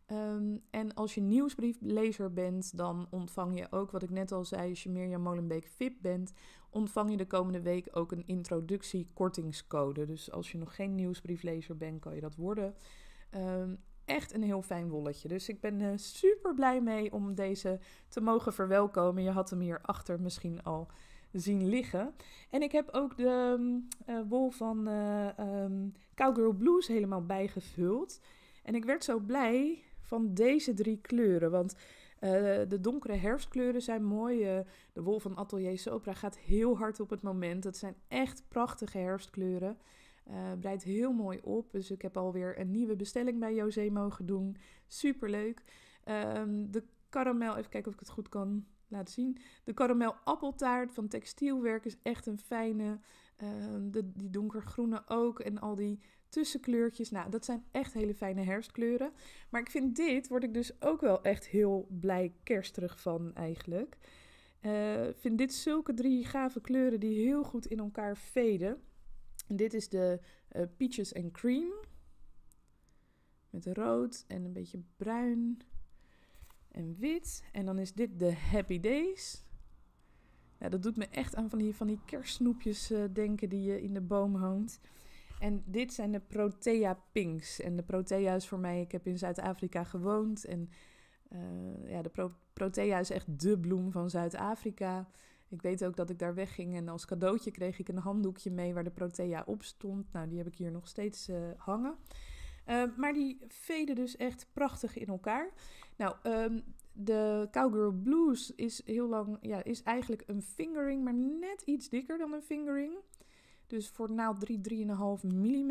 Speaker 1: Ehm, en als je nieuwsbrieflezer bent, dan ontvang je ook, wat ik net al zei, als je Mirjam Molenbeek VIP bent, ontvang je de komende week ook een introductiekortingscode. Dus als je nog geen nieuwsbrieflezer bent, kan je dat worden. Ehm, echt een heel fijn wolletje. Dus ik ben eh, super blij mee om deze te mogen verwelkomen. Je had hem hier achter misschien al zien liggen. En ik heb ook de mm, eh, wol van eh, ehm, Cowgirl Blues helemaal bijgevuld. En ik werd zo blij van deze drie kleuren. Want eh, de donkere herfstkleuren zijn mooi. de wol van Atelier Sopra gaat heel hard op het moment. Dat zijn echt prachtige herfstkleuren. Uh, breidt heel mooi op. Dus ik heb alweer een nieuwe bestelling bij José mogen doen. Superleuk. leuk. Ehm, de karamel, even kijken of ik het goed kan laten zien. De appeltaart van textielwerk is echt een fijne. Ehm, de, die donkergroene ook en al die tussenkleurtjes. Nou, dat zijn echt hele fijne herfstkleuren. Maar ik vind dit, word ik dus ook wel echt heel blij kerstig van eigenlijk. Eh, ik vind dit zulke drie gave kleuren die heel goed in elkaar veden. dit is de eh, Peaches and Cream. Met rood en een beetje bruin en wit. En dan is dit de Happy Days. Nou, dat doet me echt aan van die, van die kerstsnoepjes uh, denken die je eh, in de boom hangt. En dit zijn de Protea Pinks. En de Protea is voor mij, ik heb in Zuid-Afrika gewoond. En eh, ja, de Protea is echt de bloem van Zuid-Afrika. Ik weet ook dat ik daar wegging en als cadeautje kreeg ik een handdoekje mee waar de Protea op stond. Nou, die heb ik hier nog steeds hangen. Ehm, maar die veden dus echt prachtig in elkaar. Nou, ehm, de Cowgirl Blues is heel lang, ja, is eigenlijk een fingering, maar net iets dikker dan een fingering. Dus voor naald 3, 3,5 mm.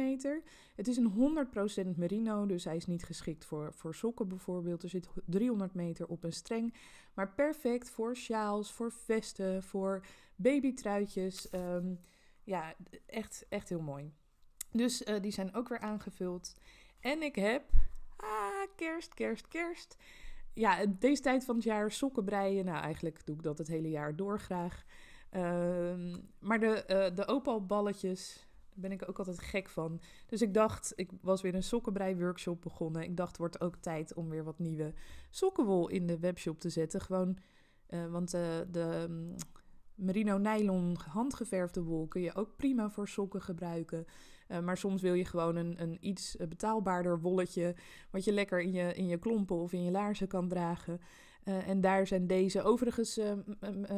Speaker 1: Het is een 100% merino, dus hij is niet geschikt voor, voor sokken bijvoorbeeld. Er zit 300 meter op een streng. Maar perfect voor sjaals, voor vesten, voor babytruitjes. Um, ja, echt, echt heel mooi. Dus eh, die zijn ook weer aangevuld. En ik heb, ah, kerst, kerst, kerst. Ja, deze tijd van het jaar sokken breien. Nou, eigenlijk doe ik dat het hele jaar door graag. Ehm, maar de, uh, de opalballetjes, daar ben ik ook altijd gek van. Dus ik dacht, ik was weer een sokkenbrei-workshop begonnen. Ik dacht, wordt ook tijd om weer wat nieuwe sokkenwol in de webshop te zetten. Gewoon, eh, want eh, de mm, merino nylon handgeverfde wol kun je ook prima voor sokken gebruiken. Eh, maar soms wil je gewoon een, een iets eh, betaalbaarder wolletje, wat je lekker in je, in je klompen of in je laarzen kan dragen. Eh, en daar zijn deze. Overigens,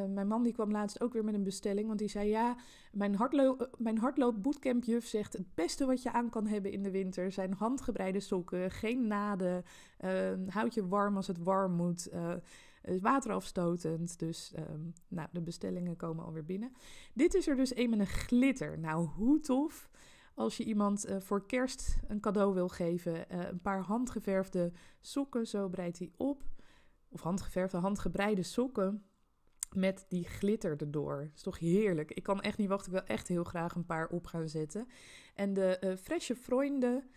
Speaker 1: mijn man die kwam laatst ook weer met een bestelling. Want die zei: Ja, mijn, hardloop, mijn hardloop-bootcampjuf zegt: Het beste wat je aan kan hebben in de winter zijn handgebreide sokken. Geen naden. Ehm, houd je warm als het warm moet. waterafstotend. Dus ehm, nou, de bestellingen komen alweer binnen. Dit is er dus een met een glitter. Nou, hoe tof. Als je iemand eh, voor kerst een cadeau wil geven, eh, een paar handgeverfde sokken, zo breidt hij op. Of handgeverfde, handgebreide sokken met die glitter erdoor. Dat is toch heerlijk? Ik kan echt niet wachten. Ik wil echt heel graag een paar op gaan zetten. En de uh, eh, Fresche Vrienden,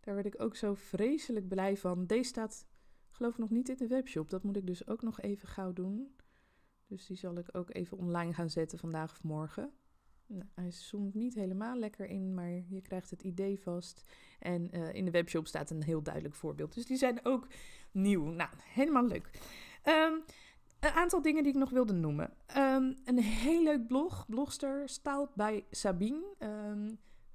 Speaker 1: daar werd ik ook zo vreselijk blij van. Deze staat, geloof ik, nog niet in de webshop. Dat moet ik dus ook nog even gauw doen. Dus die zal ik ook even online gaan zetten vandaag of morgen. Nou, hij zoomt niet helemaal lekker in, maar je krijgt het idee vast. En eh, in de webshop staat een heel duidelijk voorbeeld. Dus die zijn ook nieuw. Nou, helemaal leuk. Ehm, een aantal dingen die ik nog wilde noemen. Ehm, een heel leuk blog, blogster, staalt bij Sabine. Ehm,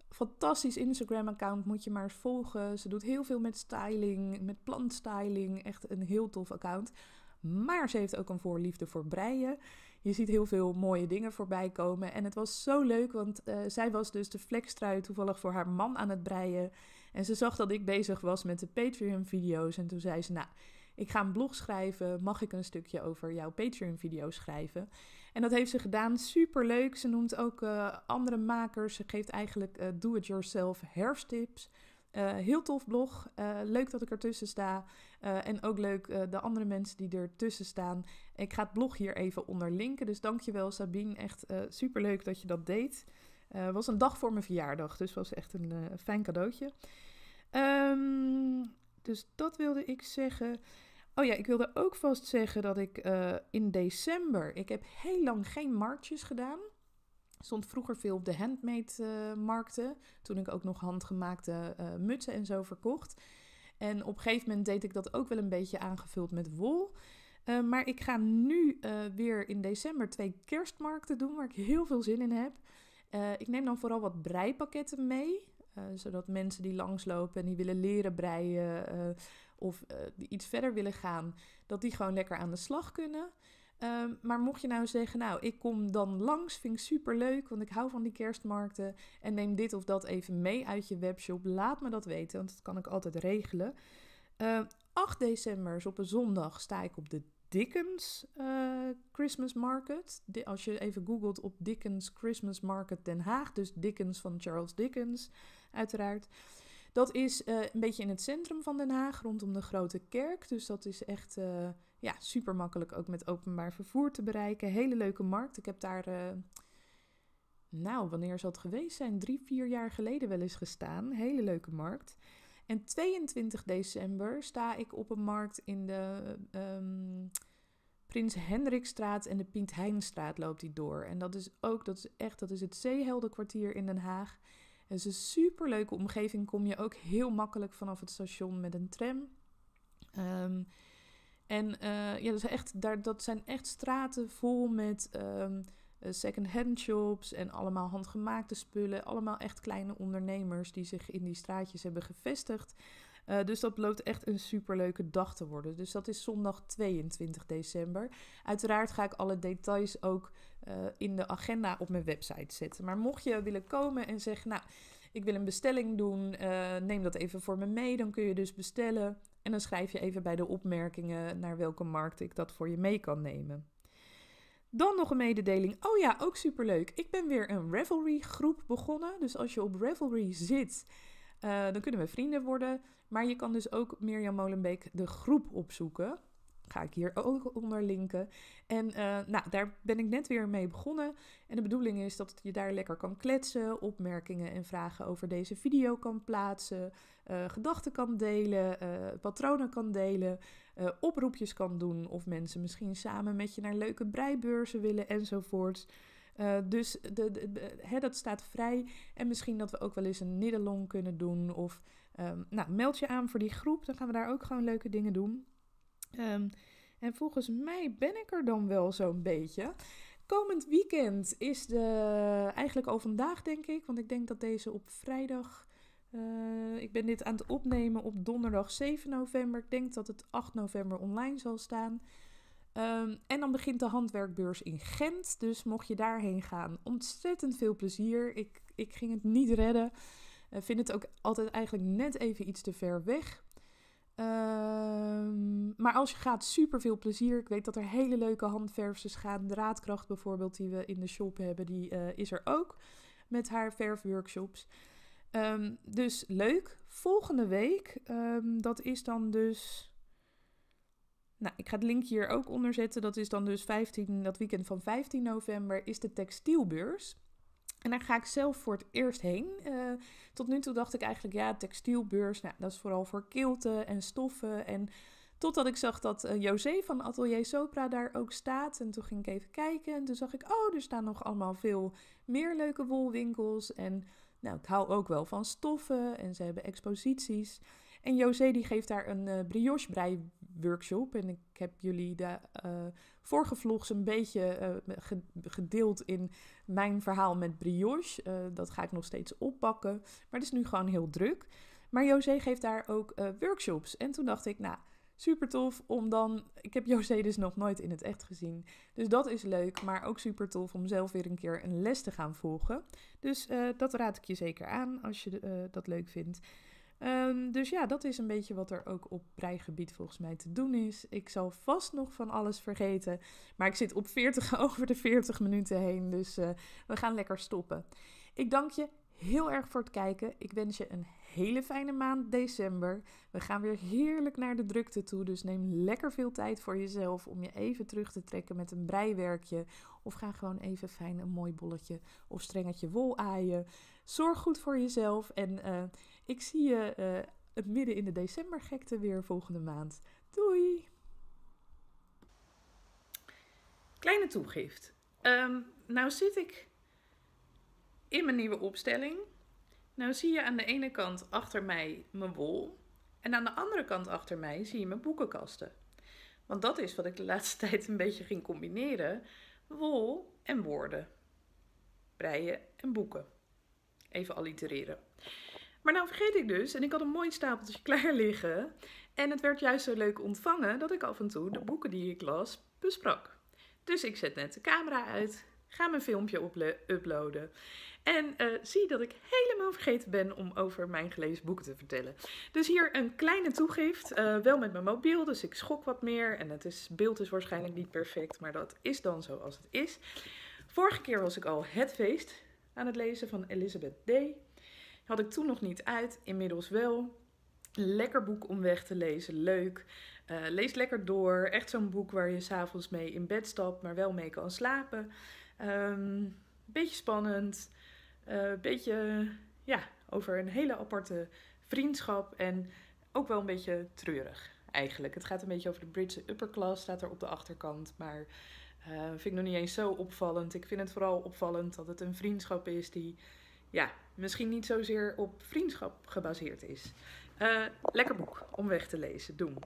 Speaker 1: fantastisch Instagram-account, moet je maar eens volgen. Ze doet heel veel met styling, met plantstyling. Echt een heel tof account. Maar ze heeft ook een voorliefde voor breien. Je ziet heel veel mooie dingen voorbij komen. En het was zo leuk, want eh, zij was dus de vlekstrui toevallig voor haar man aan het breien. En ze zag dat ik bezig was met de Patreon-video's. En toen zei ze, nou, ik ga een blog schrijven. Mag ik een stukje over jouw Patreon-video's schrijven? En dat heeft ze gedaan. Super leuk. Ze noemt ook eh, andere makers. Ze geeft eigenlijk eh, do-it-yourself herfsttips. heel tof blog. leuk dat ik ertussen sta. Eh, en ook leuk eh, de andere mensen die ertussen staan. Ik ga het blog hier even onder linken. Dus dankjewel Sabine. Echt uh, superleuk dat je dat deed. Het was een dag voor mijn verjaardag. Dus was echt een fijn cadeautje. Ehm, dus dat wilde ik zeggen. Oh ja, ik wilde ook vast zeggen dat ik in december... Ik heb heel lang geen marktjes gedaan stond vroeger veel op de handmade markten. Toen ik ook nog handgemaakte mutsen en zo verkocht. En op een gegeven moment deed ik dat ook wel een beetje aangevuld met wol. Eh, maar ik ga nu eh, weer in december twee kerstmarkten doen waar ik heel veel zin in heb. Eh, ik neem dan vooral wat breipakketten mee. zodat mensen die langslopen en die willen leren breien of die iets verder willen gaan, dat die gewoon lekker aan de slag kunnen. Ehm, maar mocht je nou zeggen, nou, ik kom dan langs, vind ik super leuk, want ik hou van die kerstmarkten. En neem dit of dat even mee uit je webshop. Laat me dat weten, want dat kan ik altijd regelen. 8 ehm, december, op een zondag, sta ik op de Dickens eh, Christmas Market. als je even googelt op Dickens Christmas Market Den Haag, dus Dickens van Charles Dickens, uiteraard. Dat is eh, een beetje in het centrum van Den Haag, rondom de grote kerk. Dus dat is echt eh, ja, super makkelijk ook met openbaar vervoer te bereiken. Hele leuke markt. Ik heb daar, eh, nou, wanneer zal het geweest zijn? Drie, vier jaar geleden wel eens gestaan. Hele leuke markt. En 22 december sta ik op een markt in de ehm, Prins Hendrikstraat en de Piet Heinstraat loopt die door. En dat is ook, dat is echt, dat is het Zeeheldenkwartier in Den Haag. Het is een superleuke omgeving. Kom je ook heel makkelijk vanaf het station met een tram. Um, en eh, ja, dat zijn, echt, daar, dat zijn echt straten vol met um, second-hand shops en allemaal handgemaakte spullen. Allemaal echt kleine ondernemers die zich in die straatjes hebben gevestigd. Eh, dus dat loopt echt een superleuke dag te worden. Dus dat is zondag 22 december. Uiteraard ga ik alle details ook in de agenda op mijn website zetten. Maar mocht je willen komen en zeggen, nou, ik wil een bestelling doen, neem dat even voor me mee. Dan kun je dus bestellen en dan schrijf je even bij de opmerkingen naar welke markt ik dat voor je mee kan nemen. Dan nog een mededeling. Oh ja, ook superleuk. Ik ben weer een Revelry groep begonnen. Dus als je op Revelry zit, eh, dan kunnen we vrienden worden. Maar je kan dus ook Mirjam Molenbeek de groep opzoeken ga ik hier ook onder linken. En eh, nou, daar ben ik net weer mee begonnen. En de bedoeling is dat je daar lekker kan kletsen, opmerkingen en vragen over deze video kan plaatsen, eh, gedachten kan delen, eh, patronen kan delen, oproepjes kan doen of mensen misschien samen met je naar leuke breibeurzen willen enzovoorts. dus de, de, dat staat vrij. En misschien dat we ook wel eens een niddelong kunnen doen. Of ehm, nou, meld je aan voor die groep. Dan gaan we daar ook gewoon leuke dingen doen. Ehm, en volgens mij ben ik er dan wel zo'n beetje. Komend weekend is de. Eigenlijk al vandaag, denk ik. Want ik denk dat deze op vrijdag. Eh, ik ben dit aan het opnemen op donderdag 7 november. Ik denk dat het 8 november online zal staan. Ehm, en dan begint de handwerkbeurs in Gent. Dus mocht je daarheen gaan, ontzettend veel plezier. Ik, ik ging het niet redden. Ik eh, vind het ook altijd eigenlijk net even iets te ver weg. Ehm, maar als je gaat, super veel plezier. Ik weet dat er hele leuke handverfsters gaan. Draadkracht bijvoorbeeld, die we in de shop hebben, die eh, is er ook met haar verfworkshops. Ehm, dus leuk. Volgende week, ehm, dat is dan dus. Nou, ik ga het linkje hier ook onder zetten. Dat is dan dus 15, dat weekend van 15 november, is de textielbeurs. En daar ga ik zelf voor het eerst heen. Eh, tot nu toe dacht ik eigenlijk, ja, textielbeurs, nou, dat is vooral voor kilten en stoffen. En totdat ik zag dat eh, José van Atelier Sopra daar ook staat. En toen ging ik even kijken en toen zag ik, oh, er staan nog allemaal veel meer leuke wolwinkels. En nou, ik hou ook wel van stoffen en ze hebben exposities. En José die geeft daar een uh, eh, brioche brei workshop. En ik heb jullie de eh, vorige vlogs een beetje eh, gedeeld in mijn verhaal met brioche. dat ga ik nog steeds oppakken. Maar het is nu gewoon heel druk. Maar José geeft daar ook workshops. En toen dacht ik, nou, super tof om dan... Ik heb José dus nog nooit in het echt gezien. Dus dat is leuk, maar ook super tof om zelf weer een keer een les te gaan volgen. Dus dat raad ik je zeker aan als je dat leuk vindt. Ehm, dus ja, dat is een beetje wat er ook op breigebied volgens mij te doen is. Ik zal vast nog van alles vergeten. Maar ik zit op 40 over de 40 minuten heen. Dus eh, we gaan lekker stoppen. Ik dank je heel erg voor het kijken. Ik wens je een hele fijne maand december. We gaan weer heerlijk naar de drukte toe. Dus neem lekker veel tijd voor jezelf om je even terug te trekken met een breiwerkje. Of ga gewoon even fijn een mooi bolletje of strengetje wol aaien. Zorg goed voor jezelf. En eh, ik zie je eh, het midden in de decembergekte weer volgende maand. Doei! Kleine toegift. Um, nou zit ik in mijn nieuwe opstelling. Nou zie je aan de ene kant achter mij mijn wol. En aan de andere kant achter mij zie je mijn boekenkasten. Want dat is wat ik de laatste tijd een beetje ging combineren. Wol en woorden. Breien en boeken. Even allitereren. Maar nou vergeet ik dus, en ik had een mooi stapeltje klaar liggen. En het werd juist zo leuk ontvangen dat ik af en toe de boeken die ik las besprak. Dus ik zet net de camera uit ga mijn filmpje uploaden. En eh, zie dat ik helemaal vergeten ben om over mijn gelezen boeken te vertellen. Dus hier een kleine toegift, eh, wel met mijn mobiel, dus ik schok wat meer. En het is, beeld is waarschijnlijk niet perfect, maar dat is dan zo als het is. Vorige keer was ik al Het Feest aan het lezen van Elizabeth Day. Had ik toen nog niet uit, inmiddels wel. Lekker boek om weg te lezen, leuk. Uh, lees lekker door. Echt zo'n boek waar je s'avonds mee in bed stapt, maar wel mee kan slapen. Een ehm, beetje spannend. Uh, beetje ja, over een hele aparte vriendschap. En ook wel een beetje treurig eigenlijk. Het gaat een beetje over de Britse upperclass staat er op de achterkant. Maar eh, vind ik nog niet eens zo opvallend. Ik vind het vooral opvallend dat het een vriendschap is die ja, misschien niet zozeer op vriendschap gebaseerd is. Eh, lekker boek om weg te lezen. Doen.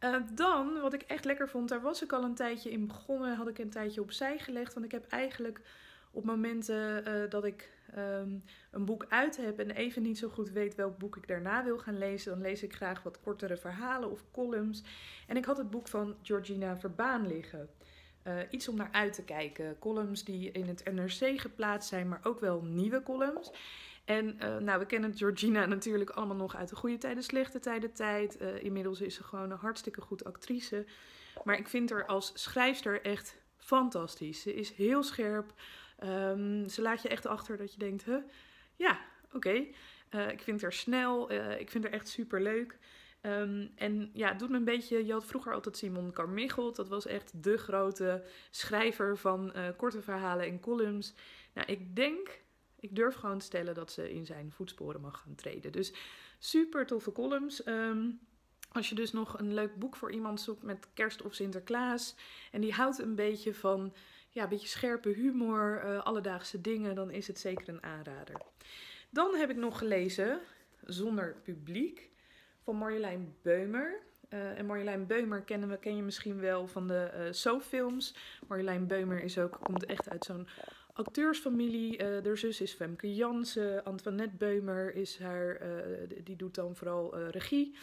Speaker 1: Eh, dan, wat ik echt lekker vond, daar was ik al een tijdje in begonnen. Had ik een tijdje opzij gelegd. Want ik heb eigenlijk op momenten eh, dat ik ehm, een boek uit heb en even niet zo goed weet welk boek ik daarna wil gaan lezen, dan lees ik graag wat kortere verhalen of columns. En ik had het boek van Georgina Verbaan liggen. Eh, iets om naar uit te kijken. Columns die in het NRC geplaatst zijn, maar ook wel nieuwe columns. En eh, nou, we kennen Georgina natuurlijk allemaal nog uit de goede tijden, slechte tijden tijd. Eh, inmiddels is ze gewoon een hartstikke goed actrice. Maar ik vind haar als schrijfster echt fantastisch. Ze is heel scherp. Ehm, ze laat je echt achter dat je denkt, ja, oké. Eh, ik vind haar snel. ik vind haar echt super leuk. Ehm, en ja, het doet me een beetje. Je had vroeger altijd Simon Carmichelt. Dat was echt de grote schrijver van korte verhalen en columns. Nou, ik denk ik durf gewoon te stellen dat ze in zijn voetsporen mag gaan treden. Dus super toffe columns. Ehm, als je dus nog een leuk boek voor iemand zoekt met kerst of Sinterklaas. En die houdt een beetje van ja, een beetje scherpe humor, uh, alledaagse dingen. Dan is het zeker een aanrader. Dan heb ik nog gelezen Zonder Publiek van Marjolein Beumer. Eh, en Marjolein Beumer kennen we, ken je misschien wel van de uh, eh, films Marjolein Beumer is ook, komt echt uit zo'n acteursfamilie. Uh, haar zus is Femke Jansen. Antoinette Beumer is haar, eh, die doet dan vooral eh, regie.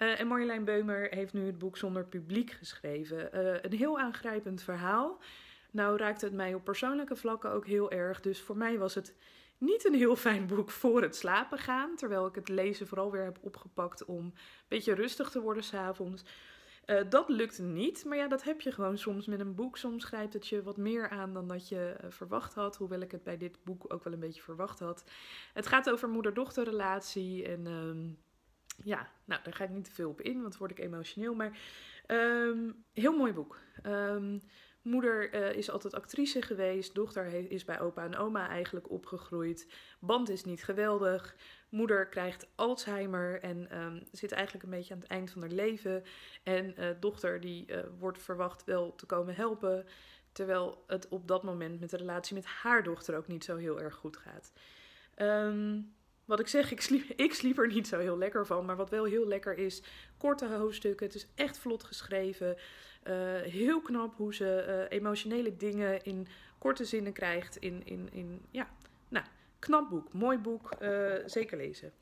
Speaker 1: en Marjolein Beumer heeft nu het boek Zonder Publiek geschreven. een heel aangrijpend verhaal. Nou raakte het mij op persoonlijke vlakken ook heel erg. Dus voor mij was het niet een heel fijn boek voor het slapen gaan. Terwijl ik het lezen vooral weer heb opgepakt om een beetje rustig te worden s'avonds. avonds. Eh, dat lukt niet, maar ja, dat heb je gewoon soms met een boek. Soms schrijft het je wat meer aan dan dat je eh, verwacht had, hoewel ik het bij dit boek ook wel een beetje verwacht had. Het gaat over moeder-dochterrelatie en ehm, ja, nou, daar ga ik niet te veel op in, want word ik emotioneel. Maar ehm, heel mooi boek. Ehm, moeder eh, is altijd actrice geweest, dochter is bij opa en oma eigenlijk opgegroeid. Band is niet geweldig moeder krijgt Alzheimer en ehm, zit eigenlijk een beetje aan het eind van haar leven. En eh, dochter die eh, wordt verwacht wel te komen helpen. Terwijl het op dat moment met de relatie met haar dochter ook niet zo heel erg goed gaat. Ehm, wat ik zeg, ik sliep, ik er niet zo heel lekker van. Maar wat wel heel lekker is, korte hoofdstukken. Het is echt vlot geschreven. Eh, heel knap hoe ze emotionele dingen in korte zinnen krijgt. In, in, in ja, Knap boek, mooi boek, eh, zeker lezen.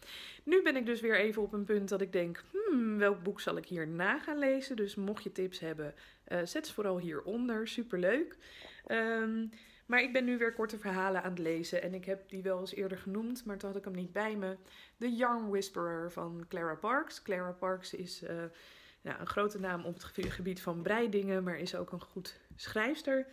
Speaker 1: Nu ben ik dus weer even op een punt dat ik denk, hmm, welk boek zal ik hierna gaan lezen? Dus mocht je tips hebben, eh, zet ze vooral hieronder, superleuk. Um, maar ik ben nu weer korte verhalen aan het lezen en ik heb die wel eens eerder genoemd, maar toen had ik hem niet bij me. The Young Whisperer van Clara Parks. Clara Parks is eh, een grote naam op het gebied van breidingen, maar is ook een goed schrijfster.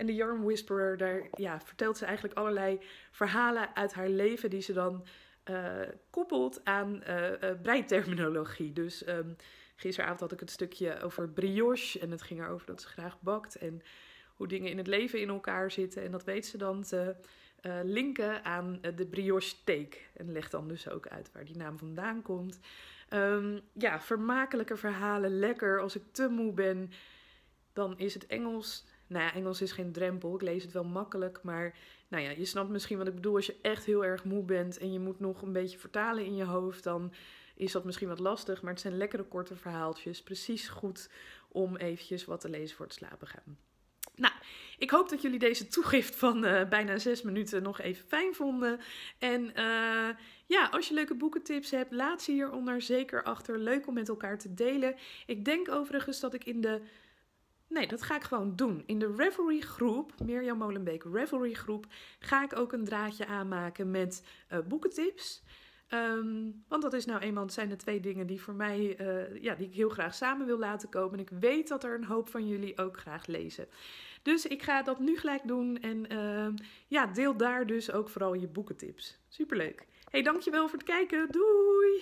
Speaker 1: En de Yarn Whisperer, daar ja, vertelt ze eigenlijk allerlei verhalen uit haar leven die ze dan eh, koppelt aan uh, eh, uh, eh, breiterminologie. Dus ehm, gisteravond had ik het stukje over brioche en het ging erover dat ze graag bakt en hoe dingen in het leven in elkaar zitten. En dat weet ze dan te linken aan de brioche steak. En legt dan dus ook uit waar die naam vandaan komt. Ehm, ja, vermakelijke verhalen, lekker. Als ik te moe ben, dan is het Engels nou ja, Engels is geen drempel. Ik lees het wel makkelijk, maar nou ja, je snapt misschien wat ik bedoel. Als je echt heel erg moe bent en je moet nog een beetje vertalen in je hoofd, dan is dat misschien wat lastig. Maar het zijn lekkere korte verhaaltjes. Precies goed om eventjes wat te lezen voor het slapen gaan. Nou, ik hoop dat jullie deze toegift van eh, bijna zes minuten nog even fijn vonden. En eh, ja, als je leuke boekentips hebt, laat ze hieronder zeker achter. Leuk om met elkaar te delen. Ik denk overigens dat ik in de Nee, dat ga ik gewoon doen. In de Reverie groep, Mirjam Molenbeek Reverie groep, ga ik ook een draadje aanmaken met eh, boekentips. Ehm, want dat is nou eenmaal, zijn de twee dingen die voor mij, eh, ja, die ik heel graag samen wil laten komen. En ik weet dat er een hoop van jullie ook graag lezen. Dus ik ga dat nu gelijk doen en ehm, ja, deel daar dus ook vooral je boekentips. Superleuk. Hey, dankjewel voor het kijken. Doei!